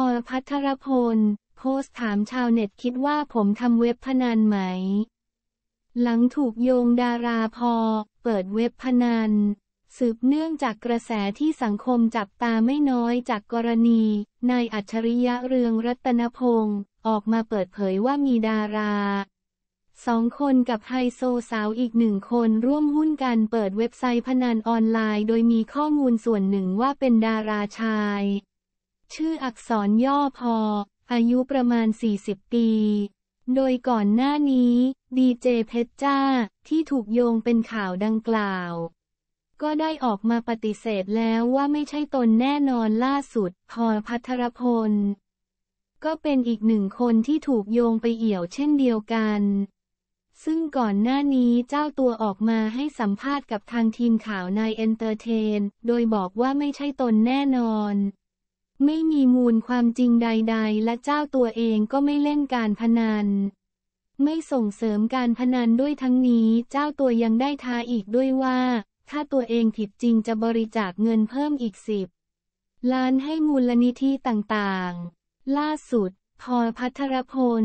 พอพัทรพลโพสถามชาวเน็ตคิดว่าผมทำเว็บพนันไหม หลังถูกโยงดาราพอ เปิดเว็บพนันสืบเนื่องจากกระแสที่สังคมจับตาไม่น้อยจากกรณีนายอัจฉริยะเรืองรัตนพงศ์ออกมาเปิดเผยว่ามีดารา สองคนกับไฮโซสาวอีกหนึ่งคนร่วมหุ้นกันเปิดเว็บไซต์พนันออนไลน์ โดยมีข้อมูลส่วนหนึ่งว่าเป็นดาราชายชื่ออักษรย่อพอ อายุประมาณ 40 ปี โดยก่อนหน้านี้ดีเจเพชรจ้าที่ถูกโยงเป็นข่าวดังกล่าว ก็ได้ออกมาปฏิเสธแล้วว่าไม่ใช่ตนแน่นอนล่าสุด พอพัทรพล ก็เป็นอีกหนึ่งคนที่ถูกโยงไปเอี่ยวเช่นเดียวกัน ซึ่งก่อนหน้านี้เจ้าตัวออกมาให้สัมภาษณ์กับทางทีมข่าวนายเอนเตอร์เทน โดยบอกว่าไม่ใช่ตนแน่นอนไม่มีมูลความจริงใด ๆ และเจ้าตัวเองก็ไม่เล่นการพนัน ไม่ส่งเสริมการพนันด้วยทั้งนี้เจ้าตัวยังได้ท้าอีกด้วยว่า ถ้าตัวเองผิดจริงจะบริจาคเงินเพิ่มอีกสิบล้านให้มูลนิธิต่างๆ ล่าสุด พอพัทรพล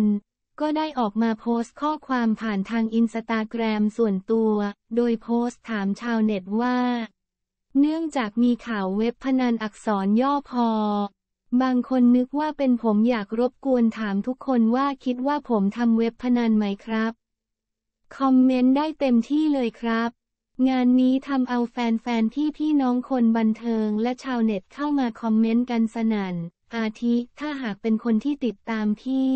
ก็ได้ออกมาโพสต์ข้อความผ่านทางอินสตาแกรมส่วนตัว โดยโพสต์ถามชาวเน็ตว่าเนื่องจากมีข่าวเว็บพนันอักษรย่อพอ บางคนนึกว่าเป็นผมอยากรบกวนถามทุกคนว่าคิดว่าผมทำเว็บพนันไหมครับ คอมเมนต์ได้เต็มที่เลยครับ งานนี้ทำเอาแฟนๆพี่พี่น้องคนบันเทิงและชาวเน็ตเข้ามาคอมเมนต์กันสนัน่น อาทิถ้าหากเป็นคนที่ติดตามพี่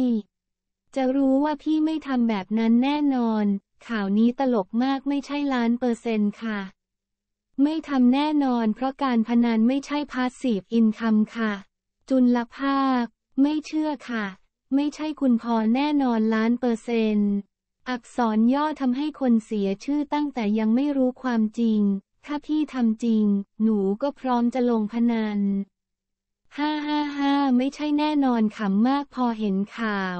จะรู้ว่าพี่ไม่ทำแบบนั้นแน่นอน ข่าวนี้ตลกมากไม่ใช่ล้านเปอร์เซ็นต์ค่ะไม่ทำแน่นอนเพราะการพนันไม่ใช่พาสซีฟอินคัมค่ะ จุลภาพไม่เชื่อค่ะ ไม่ใช่คุณพอแน่นอนล้านเปอร์เซนต์อักษรย่อทำให้คนเสียชื่อตั้งแต่ยังไม่รู้ความจริง ถ้าพี่ทำจริง หนูก็พร้อมจะลงพนันห้าห้าห้าไม่ใช่แน่นอนขำมากพอเห็นข่าว